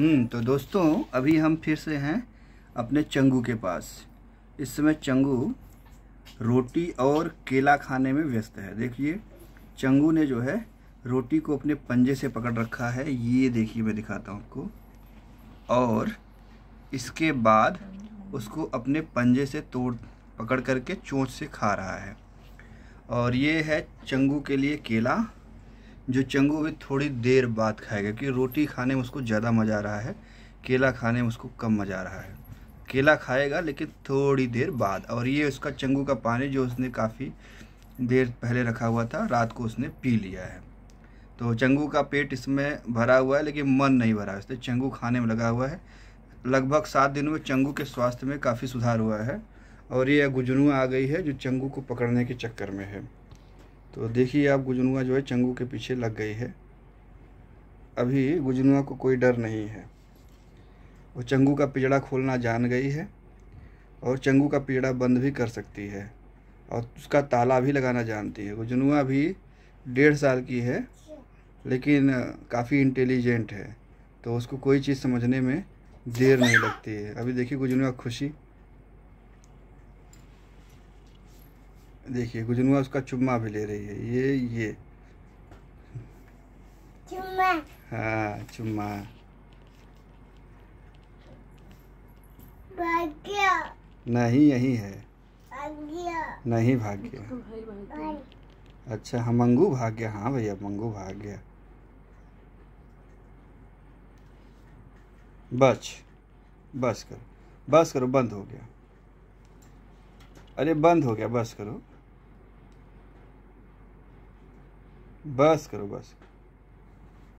हम्म, तो दोस्तों अभी हम फिर से हैं अपने चंगू के पास इस समय चंगू रोटी और केला खाने में व्यस्त है देखिए चंगू ने जो है रोटी को अपने पंजे से पकड़ रखा है ये देखिए मैं दिखाता हूँ आपको और इसके बाद उसको अपने पंजे से तोड़ पकड़ करके चोंच से खा रहा है और ये है चंगू के लिए केला जो चंगू भी थोड़ी देर बाद खाएगा क्योंकि रोटी खाने में उसको ज़्यादा मज़ा आ रहा है केला खाने में उसको कम मज़ा आ रहा है केला खाएगा लेकिन थोड़ी देर बाद और ये उसका चंगू का पानी जो उसने काफ़ी देर पहले रखा हुआ था रात को उसने पी लिया है तो चंगू का पेट इसमें भरा हुआ है लेकिन मन नहीं भरा इसलिए चंगू खाने में लगा हुआ है लगभग सात दिनों में चंगू के स्वास्थ्य में काफ़ी सुधार हुआ है और ये गुजनुआ आ गई है जो चंगू को पकड़ने के चक्कर में है तो देखिए आप गुजनुआ जो है चंगू के पीछे लग गई है अभी गुजनुआ को कोई डर नहीं है वो चंगू का पिजड़ा खोलना जान गई है और चंगू का पिजड़ा बंद भी कर सकती है और उसका ताला भी लगाना जानती है गुजनुआ भी डेढ़ साल की है लेकिन काफ़ी इंटेलिजेंट है तो उसको कोई चीज़ समझने में देर नहीं लगती है अभी देखिए गुजनुआ खुशी देखिए गुजनुआ उसका चुम्मा भी ले रही है ये ये चुम्मा हाँ चुम्मा नहीं यही है नहीं नहीं भाग्य अच्छा हम हाँ, मंगू भाग्य हाँ भैया मंगू भाग्य बस बस करो बस करो बंद हो गया अरे बंद हो गया बस करो बस करो बस करो